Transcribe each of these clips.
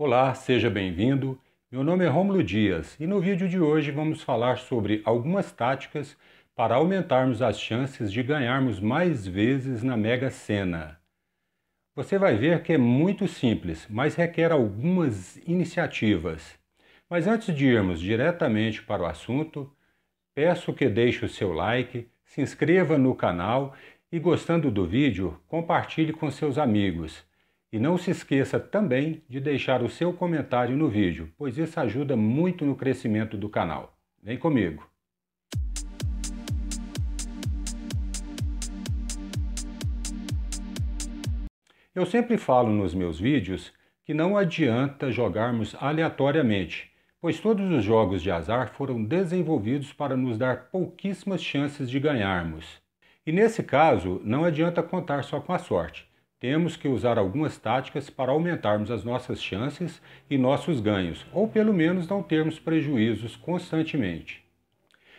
Olá, seja bem-vindo. Meu nome é Rômulo Dias e no vídeo de hoje vamos falar sobre algumas táticas para aumentarmos as chances de ganharmos mais vezes na Mega Sena. Você vai ver que é muito simples, mas requer algumas iniciativas. Mas antes de irmos diretamente para o assunto, peço que deixe o seu like, se inscreva no canal e, gostando do vídeo, compartilhe com seus amigos. E não se esqueça também de deixar o seu comentário no vídeo, pois isso ajuda muito no crescimento do canal. Vem comigo! Eu sempre falo nos meus vídeos que não adianta jogarmos aleatoriamente, pois todos os jogos de azar foram desenvolvidos para nos dar pouquíssimas chances de ganharmos. E nesse caso, não adianta contar só com a sorte temos que usar algumas táticas para aumentarmos as nossas chances e nossos ganhos, ou pelo menos não termos prejuízos constantemente.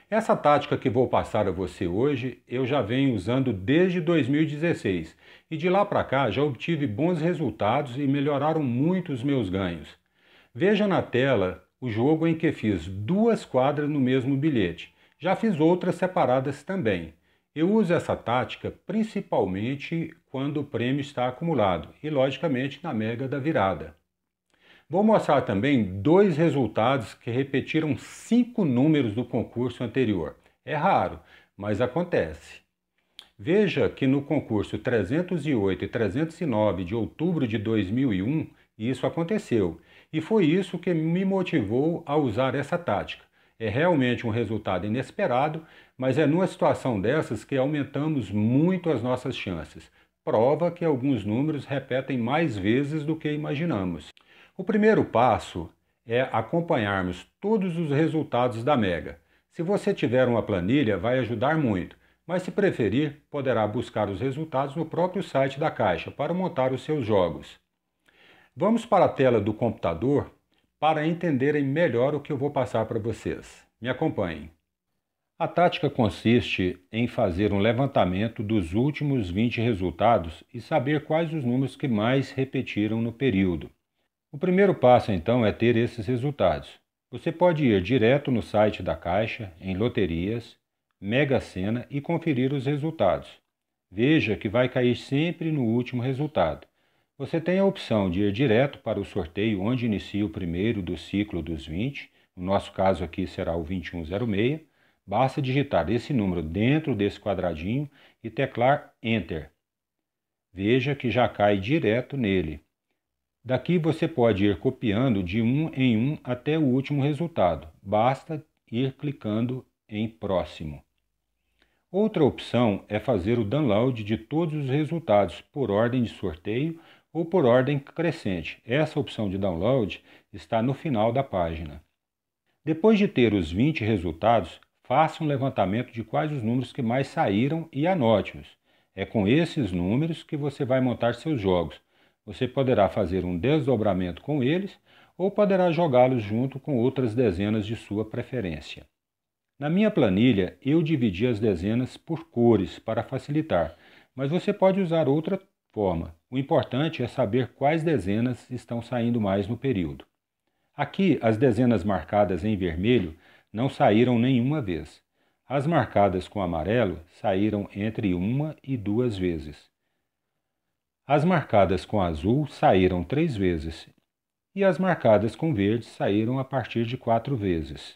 Essa tática que vou passar a você hoje eu já venho usando desde 2016 e de lá para cá já obtive bons resultados e melhoraram muito os meus ganhos. Veja na tela o jogo em que fiz duas quadras no mesmo bilhete. Já fiz outras separadas também. Eu uso essa tática principalmente quando o prêmio está acumulado e, logicamente, na mega da virada. Vou mostrar também dois resultados que repetiram cinco números do concurso anterior. É raro, mas acontece. Veja que no concurso 308 e 309 de outubro de 2001, isso aconteceu, e foi isso que me motivou a usar essa tática. É realmente um resultado inesperado, mas é numa situação dessas que aumentamos muito as nossas chances. Prova que alguns números repetem mais vezes do que imaginamos. O primeiro passo é acompanharmos todos os resultados da Mega. Se você tiver uma planilha, vai ajudar muito, mas se preferir, poderá buscar os resultados no próprio site da Caixa para montar os seus jogos. Vamos para a tela do computador para entenderem melhor o que eu vou passar para vocês. Me acompanhem. A tática consiste em fazer um levantamento dos últimos 20 resultados e saber quais os números que mais repetiram no período. O primeiro passo, então, é ter esses resultados. Você pode ir direto no site da Caixa, em loterias, Mega Sena e conferir os resultados. Veja que vai cair sempre no último resultado. Você tem a opção de ir direto para o sorteio onde inicia o primeiro do ciclo dos 20, no nosso caso aqui será o 2106. Basta digitar esse número dentro desse quadradinho e teclar Enter. Veja que já cai direto nele. Daqui você pode ir copiando de um em um até o último resultado. Basta ir clicando em Próximo. Outra opção é fazer o download de todos os resultados por ordem de sorteio ou por ordem crescente. Essa opção de download está no final da página. Depois de ter os 20 resultados, faça um levantamento de quais os números que mais saíram e anote-os. É com esses números que você vai montar seus jogos. Você poderá fazer um desdobramento com eles ou poderá jogá-los junto com outras dezenas de sua preferência. Na minha planilha, eu dividi as dezenas por cores para facilitar, mas você pode usar outra forma. O importante é saber quais dezenas estão saindo mais no período. Aqui, as dezenas marcadas em vermelho não saíram nenhuma vez. As marcadas com amarelo saíram entre uma e duas vezes. As marcadas com azul saíram três vezes e as marcadas com verde saíram a partir de quatro vezes.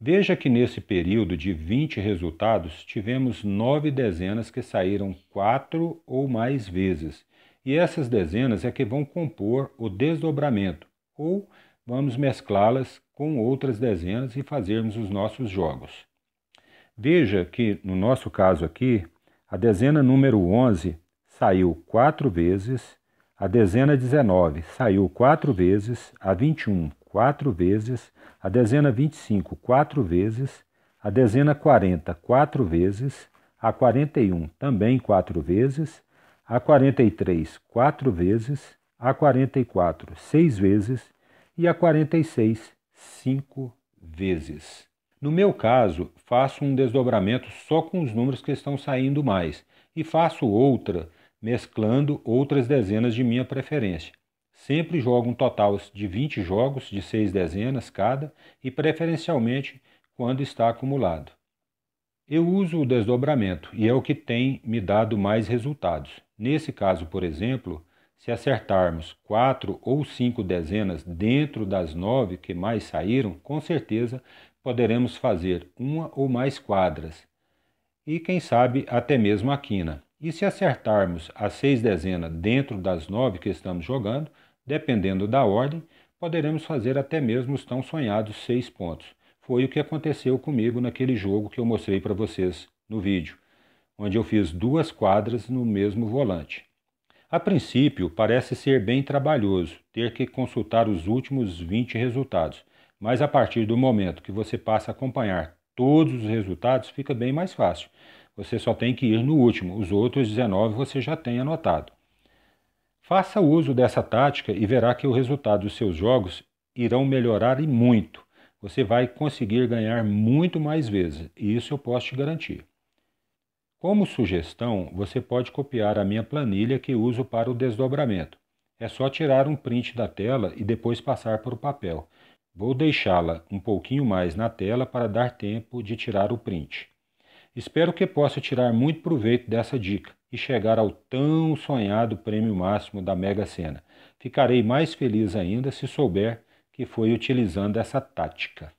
Veja que nesse período de 20 resultados tivemos nove dezenas que saíram quatro ou mais vezes e essas dezenas é que vão compor o desdobramento, ou vamos mesclá-las com outras dezenas e fazermos os nossos jogos. Veja que, no nosso caso aqui, a dezena número 11 saiu quatro vezes, a dezena 19 saiu quatro vezes, a 21 quatro vezes, a dezena 25 quatro vezes, a dezena 40 quatro vezes, a 41 também quatro vezes, a 43 quatro vezes, a 44 seis vezes e a 46 cinco vezes. No meu caso, faço um desdobramento só com os números que estão saindo mais e faço outra mesclando outras dezenas de minha preferência. Sempre jogo um total de 20 jogos de seis dezenas cada e preferencialmente quando está acumulado. Eu uso o desdobramento e é o que tem me dado mais resultados. Nesse caso, por exemplo, se acertarmos quatro ou cinco dezenas dentro das nove que mais saíram, com certeza poderemos fazer uma ou mais quadras e, quem sabe, até mesmo a quina. E se acertarmos as seis dezenas dentro das nove que estamos jogando, dependendo da ordem, poderemos fazer até mesmo os tão sonhados seis pontos foi o que aconteceu comigo naquele jogo que eu mostrei para vocês no vídeo, onde eu fiz duas quadras no mesmo volante. A princípio, parece ser bem trabalhoso ter que consultar os últimos 20 resultados, mas a partir do momento que você passa a acompanhar todos os resultados, fica bem mais fácil. Você só tem que ir no último, os outros 19 você já tem anotado. Faça uso dessa tática e verá que o resultado dos seus jogos irão melhorar e muito você vai conseguir ganhar muito mais vezes, e isso eu posso te garantir. Como sugestão, você pode copiar a minha planilha que uso para o desdobramento. É só tirar um print da tela e depois passar para o papel. Vou deixá-la um pouquinho mais na tela para dar tempo de tirar o print. Espero que possa tirar muito proveito dessa dica e chegar ao tão sonhado prêmio máximo da Mega Sena. Ficarei mais feliz ainda se souber que foi utilizando essa tática.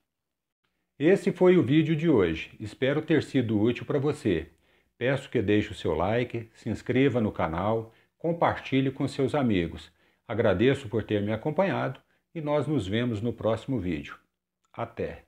Esse foi o vídeo de hoje. Espero ter sido útil para você. Peço que deixe o seu like, se inscreva no canal, compartilhe com seus amigos. Agradeço por ter me acompanhado e nós nos vemos no próximo vídeo. Até!